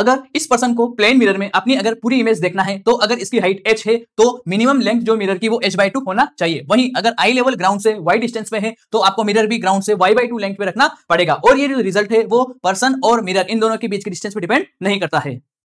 अगर इस पर्सन को प्लेन मिरर में अपनी अगर पूरी इमेज देखना है तो अगर इसकी हाइट एच है तो मिनिमम लेंथ जो मिरर की वो एच बाई होना चाहिए वहीं अगर आई लेवल ग्राउंड से वाई डिस्टेंस में है तो आपको मिरर भी ग्राउंड से वाई बाई टू लेंथ पे रखना पड़ेगा और ये जो रिजल्ट है वो पर्सन और मिरर इन दोनों के बीच के डिस्टेंस पर डिपेंड नहीं करता है